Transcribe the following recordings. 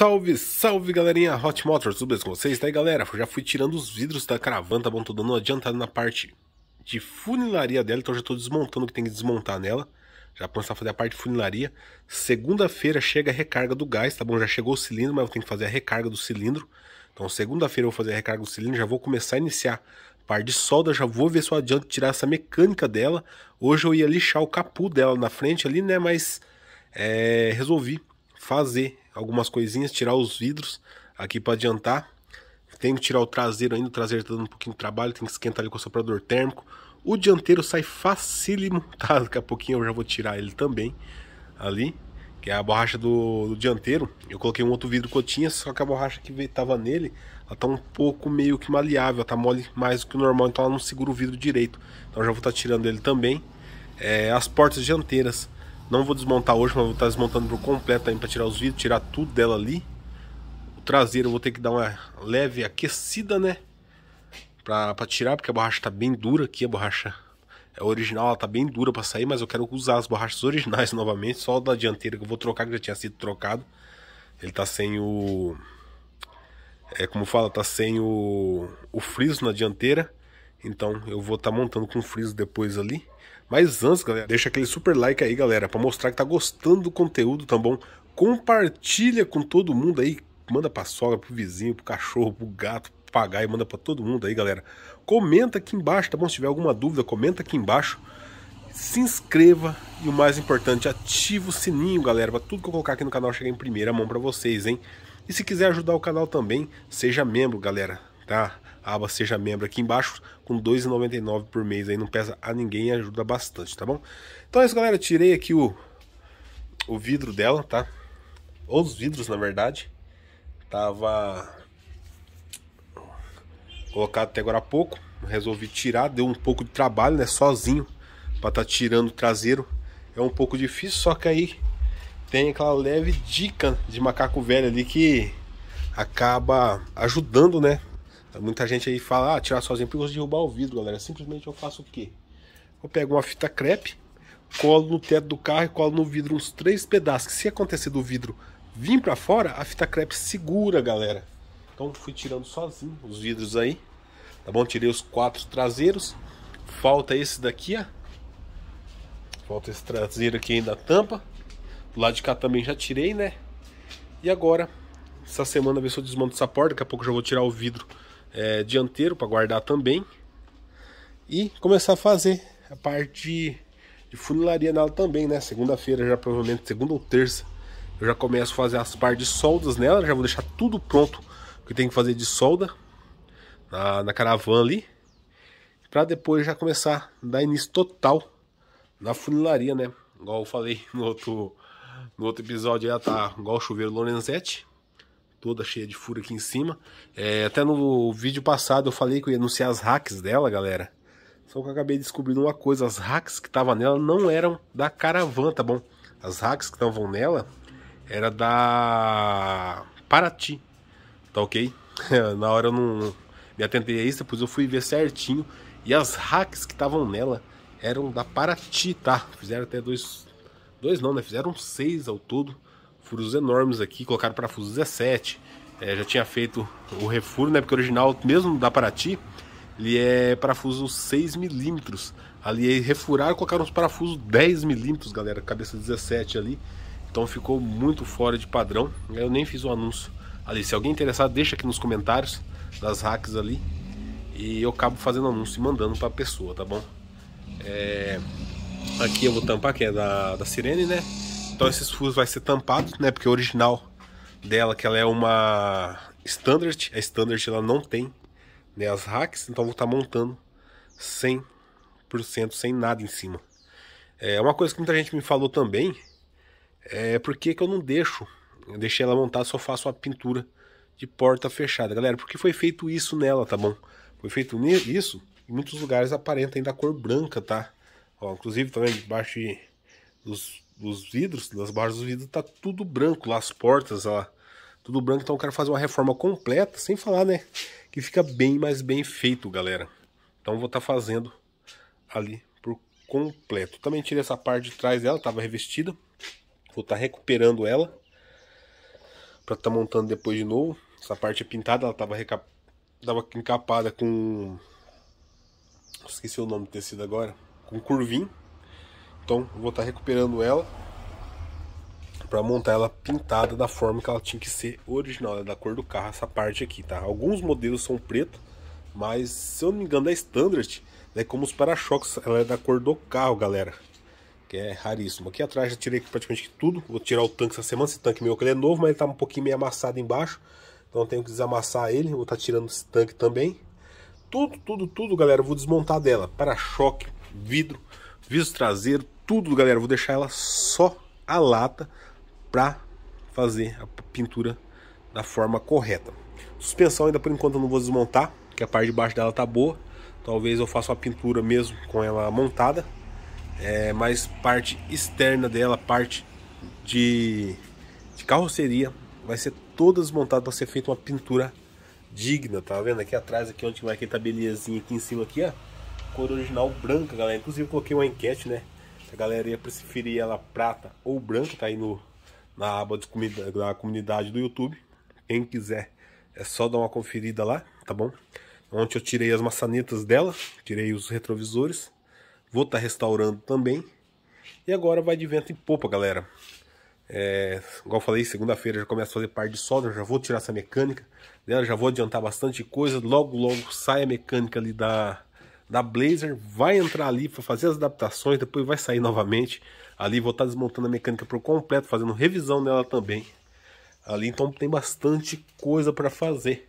Salve, salve galerinha Hot Motors, tudo bem com vocês? Daí galera, já fui tirando os vidros da caravana, tá bom? Tô dando uma adiantada na parte de funilaria dela, então já tô desmontando o que tem que desmontar nela. Já começar a fazer a parte de funilaria. Segunda-feira chega a recarga do gás, tá bom? Já chegou o cilindro, mas eu tenho que fazer a recarga do cilindro. Então segunda-feira eu vou fazer a recarga do cilindro, já vou começar a iniciar a parte de solda, já vou ver se eu adianto tirar essa mecânica dela. Hoje eu ia lixar o capu dela na frente ali, né? Mas é, resolvi fazer algumas coisinhas, tirar os vidros aqui para adiantar. Tem que tirar o traseiro ainda, o traseiro tá dando um pouquinho de trabalho, tem que esquentar ali com o soprador térmico. O dianteiro sai facílimo, tá? Daqui a pouquinho eu já vou tirar ele também, ali, que é a borracha do, do dianteiro. Eu coloquei um outro vidro que eu tinha, só que a borracha que tava nele, ela tá um pouco meio que maleável, tá mole mais do que o normal, então ela não segura o vidro direito. Então já vou estar tá tirando ele também. É, as portas dianteiras não vou desmontar hoje, mas vou estar desmontando por completo aí para tirar os vidros, tirar tudo dela ali. O traseiro eu vou ter que dar uma leve aquecida, né? para tirar, porque a borracha tá bem dura aqui, a borracha é original, ela tá bem dura para sair, mas eu quero usar as borrachas originais novamente, só o da dianteira que eu vou trocar, que já tinha sido trocado. Ele tá sem o... É como fala, tá sem o, o friso na dianteira. Então eu vou estar tá montando com friso depois ali. Mas antes, galera, deixa aquele super like aí, galera, para mostrar que tá gostando do conteúdo, tá bom? Compartilha com todo mundo aí, manda pra sogra, pro vizinho, pro cachorro, pro gato, pro e manda para todo mundo aí, galera. Comenta aqui embaixo, tá bom? Se tiver alguma dúvida, comenta aqui embaixo. Se inscreva e o mais importante, ativa o sininho, galera, para tudo que eu colocar aqui no canal chegar em primeira mão para vocês, hein? E se quiser ajudar o canal também, seja membro, galera, tá? aba Seja Membro aqui embaixo, com R$ 2,99 por mês, aí não pesa a ninguém e ajuda bastante, tá bom? Então é isso, galera, tirei aqui o, o vidro dela, tá? Ou os vidros, na verdade, tava colocado até agora há pouco, resolvi tirar, deu um pouco de trabalho, né, sozinho, para estar tá tirando o traseiro, é um pouco difícil, só que aí tem aquela leve dica de macaco velho ali que acaba ajudando, né? Muita gente aí fala, ah, tirar sozinho perigoso de derrubar o vidro, galera. Simplesmente eu faço o quê? Eu pego uma fita crepe, colo no teto do carro e colo no vidro uns três pedaços. Se acontecer do vidro vir para fora, a fita crepe segura, galera. Então fui tirando sozinho os vidros aí. Tá bom? Tirei os quatro traseiros. Falta esse daqui, ó. Falta esse traseiro aqui ainda tampa. Do lado de cá também já tirei, né? E agora, essa semana, ver se eu desmonto essa porta. Daqui a pouco já vou tirar o vidro é, dianteiro para guardar também. E começar a fazer a parte de, funilaria nela também, né? Segunda-feira já provavelmente, segunda ou terça, eu já começo a fazer as partes de soldas nela. Já vou deixar tudo pronto que tem que fazer de solda na, na caravana ali. Para depois já começar a dar início total na funilaria, né? Igual eu falei no outro, no outro episódio, ela tá igual o chuveiro Lorenzetti toda cheia de furo aqui em cima. É, até no vídeo passado eu falei que eu ia anunciar as hacks dela, galera. Só que eu acabei descobrindo uma coisa, as hacks que estavam nela não eram da Caravan, tá bom? As hacks que estavam nela era da Paraty, tá ok? Na hora eu não me atentei a isso, depois eu fui ver certinho. E as hacks que estavam nela eram da Paraty, tá? Fizeram até dois... Dois não, né? Fizeram seis ao todo furos enormes aqui, colocaram parafuso 17. É, já tinha feito o refuro, né? Porque o original, mesmo da Paraty, ele é parafuso 6 milímetros. Ali refuraram, colocaram os parafusos 10 milímetros, galera, cabeça 17 ali. Então ficou muito fora de padrão. Eu nem fiz o um anúncio ali. Se alguém interessar, deixa aqui nos comentários das hacks ali. E eu acabo fazendo anúncio e mandando pra pessoa, tá bom? É... Aqui eu vou tampar, que é da, da Sirene, né? Então esses furos vai ser tampado, né? Porque o original dela, que ela é uma standard, a standard ela não tem né, as racks, então vou estar tá montando 100% sem nada em cima. É uma coisa que muita gente me falou também, é porque que eu não deixo, eu deixei ela montada, só faço a pintura de porta fechada, galera, porque foi feito isso nela, tá bom? Foi feito isso, em muitos lugares aparenta ainda a cor branca, tá? Ó, inclusive também debaixo de, dos dos vidros, das barras dos vidros, tá tudo branco lá, as portas lá, tudo branco. Então eu quero fazer uma reforma completa, sem falar, né? Que fica bem mais bem feito, galera. Então vou estar tá fazendo ali por completo. Também tirei essa parte de trás dela, tava revestida. Vou estar tá recuperando ela para estar tá montando depois de novo. Essa parte é pintada, ela tava, tava encapada com esqueci o nome do tecido agora, com curvinho. Então vou estar tá recuperando ela para montar ela pintada da forma que ela tinha que ser original, né? da cor do carro, essa parte aqui, tá? Alguns modelos são preto, mas se eu não me engano da é Standard, é né, como os para-choques, ela é da cor do carro, galera, que é raríssimo. Aqui atrás já tirei praticamente tudo, vou tirar o tanque essa semana, esse tanque meu que ele é novo, mas ele tá um pouquinho meio amassado embaixo, então tenho que desamassar ele, vou estar tá tirando esse tanque também. Tudo, tudo, tudo, galera, vou desmontar dela, para-choque, vidro, viso traseiro, tudo, galera. Vou deixar ela só a lata para fazer a pintura da forma correta. Suspensão ainda por enquanto eu não vou desmontar, que a parte de baixo dela tá boa. Talvez eu faça uma pintura mesmo com ela montada. É, mas parte externa dela, parte de, de carroceria, vai ser toda desmontada para ser feita uma pintura digna, tá vendo? Aqui atrás, aqui onde vai aquele tabeliazinho aqui em cima aqui, ó. Cor original branca, galera. Inclusive coloquei uma enquete, né? A galera ia preferir ela prata ou branca, tá aí no, na aba de comida, da comunidade do YouTube. Quem quiser, é só dar uma conferida lá, tá bom? Ontem eu tirei as maçanetas dela, tirei os retrovisores. Vou estar tá restaurando também. E agora vai de vento em popa, galera. É, igual eu falei, segunda-feira já começo a fazer parte de solda, né? já vou tirar essa mecânica dela, já vou adiantar bastante coisa. Logo, logo sai a mecânica ali da da Blazer, vai entrar ali para fazer as adaptações, depois vai sair novamente. Ali vou estar tá desmontando a mecânica por completo, fazendo revisão nela também. Ali então tem bastante coisa para fazer.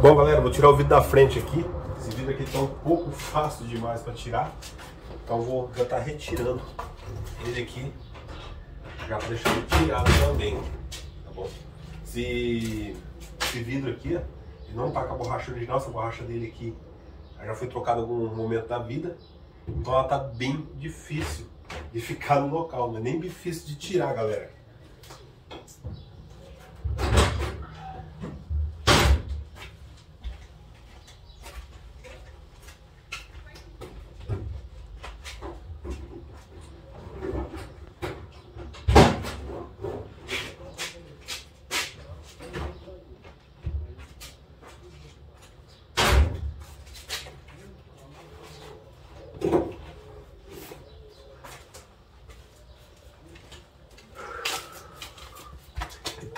Bom galera, vou tirar o vidro da frente aqui. Esse vidro aqui está um pouco fácil demais para tirar. Então vou já estar tá retirando ele aqui. Já para tá deixar ele tirado também. Tá bom? Esse, esse vidro aqui, ó, não tá com a borracha original, essa borracha dele aqui ela já foi trocada em algum momento da vida, então ela tá bem difícil de ficar no local, não é nem difícil de tirar, galera.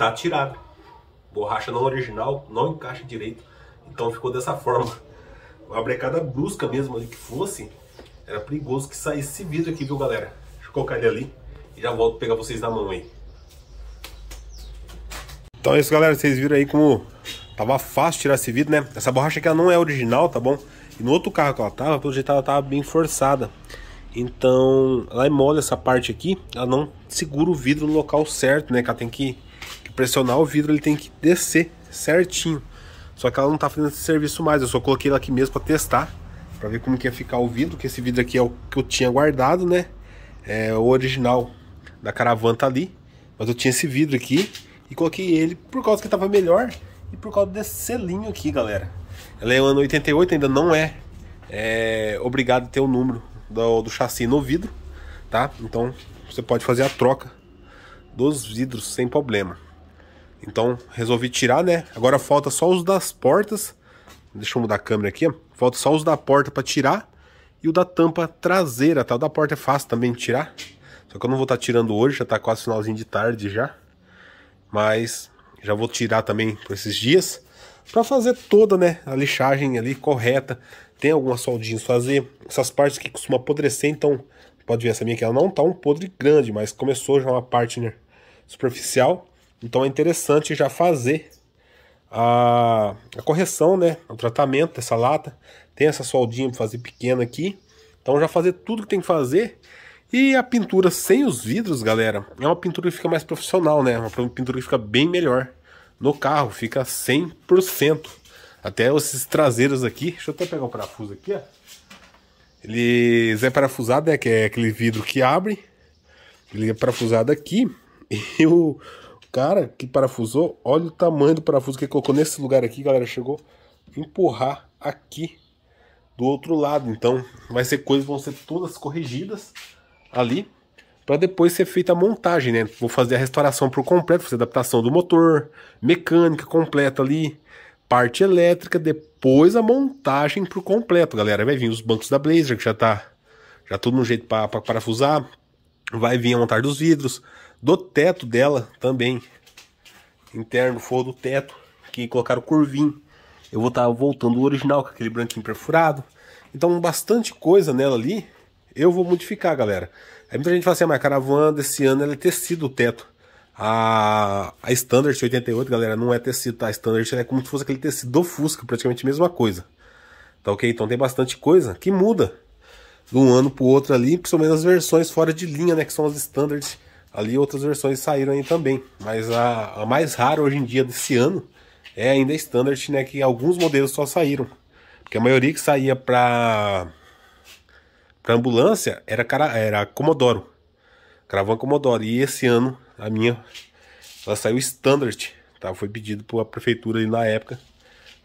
tá tirada. Borracha não original, não encaixa direito. Então ficou dessa forma. Uma brecada brusca mesmo ali que fosse, era perigoso que saísse esse vidro aqui, viu galera? Deixa eu colocar ele ali e já volto pegar vocês na mão aí. Então é isso galera, vocês viram aí como tava fácil tirar esse vidro, né? Essa borracha aqui ela não é original, tá bom? E no outro carro que ela tava, pelo jeito ela tava bem forçada. Então, ela é mole essa parte aqui, ela não segura o vidro no local certo, né? Que ela tem que pressionar o vidro, ele tem que descer certinho. Só que ela não está fazendo esse serviço mais. Eu só coloquei ela aqui mesmo para testar, para ver como que ia ficar o vidro, que esse vidro aqui é o que eu tinha guardado, né? É o original da caravana tá ali, mas eu tinha esse vidro aqui e coloquei ele por causa que estava melhor e por causa desse selinho aqui, galera. Ela é um ano 88, ainda não é, é obrigado a ter o número do, do chassi no vidro, tá? Então você pode fazer a troca dos vidros sem problema. Então resolvi tirar, né? Agora falta só os das portas. Deixa eu mudar a câmera aqui. Falta só os da porta para tirar e o da tampa traseira, tá? O da porta é fácil também de tirar. Só que eu não vou estar tá tirando hoje, já tá quase finalzinho de tarde já. Mas já vou tirar também por esses dias para fazer toda, né, a lixagem ali correta. Tem algumas soldinhas fazer essas partes que costumam apodrecer, então pode ver essa minha que ela não tá um podre grande, mas começou já uma parte né, superficial. Então é interessante já fazer a, a correção, né? O tratamento dessa lata. Tem essa soldinha para fazer pequena aqui. Então já fazer tudo que tem que fazer. E a pintura sem os vidros, galera, é uma pintura que fica mais profissional, né? Uma pintura que fica bem melhor no carro, fica 100%. Até esses traseiros aqui, deixa eu até pegar o parafuso aqui, ó. Eles é parafusado, né? Que é aquele vidro que abre. Ele é parafusado aqui. E o, Cara, que parafusou, olha o tamanho do parafuso que colocou nesse lugar aqui, galera. Chegou a empurrar aqui do outro lado. Então, vai ser coisas vão ser todas corrigidas ali para depois ser feita a montagem, né? Vou fazer a restauração por completo, fazer adaptação do motor, mecânica completa ali, parte elétrica, depois a montagem por completo, galera. Vai vir os bancos da Blazer que já tá já tudo no jeito para parafusar, vai vir a montar dos vidros, do teto dela também, interno, for do teto, que colocaram curvinho. Eu vou estar tá voltando o original com aquele branquinho perfurado. Então, bastante coisa nela ali. Eu vou modificar, galera. Aí muita gente fala assim, ah, mas a caravana desse ano ela é tecido o teto. A, a Standard 88, galera, não é tecido, tá? A Standard é como se fosse aquele tecido do Fusca, praticamente a mesma coisa. Tá ok? Então tem bastante coisa que muda de um ano para o outro ali, principalmente as versões fora de linha, né, que são as standards. Ali outras versões saíram aí também, mas a, a mais rara hoje em dia desse ano é ainda a standard, né, que alguns modelos só saíram. Porque a maioria que saía para para ambulância era cara, era Commodoro. Caravan Commodoro. E esse ano a minha ela saiu standard, tá? Foi pedido a prefeitura ali na época.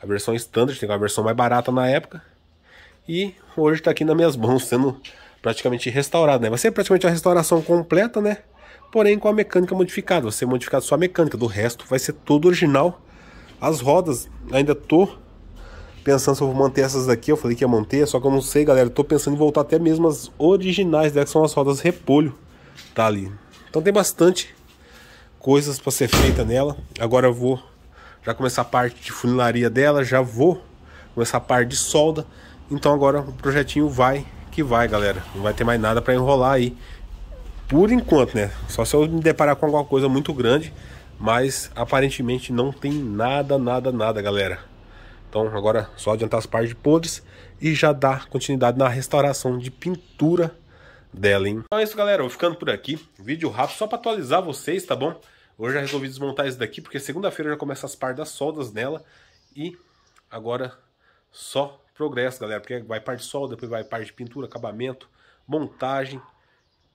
A versão standard, tem uma é versão mais barata na época e hoje está aqui nas minhas mãos sendo praticamente restaurado, né? Vai ser praticamente a restauração completa, né? Porém com a mecânica modificada, vai ser modificado só a mecânica, do resto vai ser tudo original. As rodas ainda tô pensando se eu vou manter essas daqui, eu falei que ia manter, só que eu não sei, galera, Estou tô pensando em voltar até mesmo as originais, né, que são as rodas repolho, tá ali. Então tem bastante coisas para ser feita nela. Agora eu vou já começar a parte de funilaria dela, já vou começar a parte de solda. Então agora o projetinho vai que vai, galera. Não vai ter mais nada para enrolar aí. Por enquanto, né? Só se eu me deparar com alguma coisa muito grande, mas aparentemente não tem nada, nada, nada, galera. Então agora só adiantar as partes de podres e já dar continuidade na restauração de pintura dela, hein? Então é isso, galera. Eu vou ficando por aqui. Vídeo rápido só para atualizar vocês, tá bom? Hoje já resolvi desmontar isso daqui, porque segunda-feira já começa as partes das soldas nela. E agora só progresso, galera, porque vai parte de solda, depois vai parte de pintura, acabamento, montagem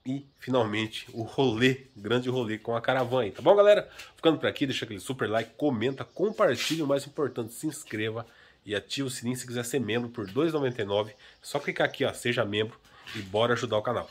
e finalmente o rolê, grande rolê com a caravana, tá bom, galera? Ficando por aqui, deixa aquele super like, comenta, compartilha, o mais importante, se inscreva e ative o sininho se quiser ser membro por R$ 2,99. só clicar aqui, ó, seja membro e bora ajudar o canal.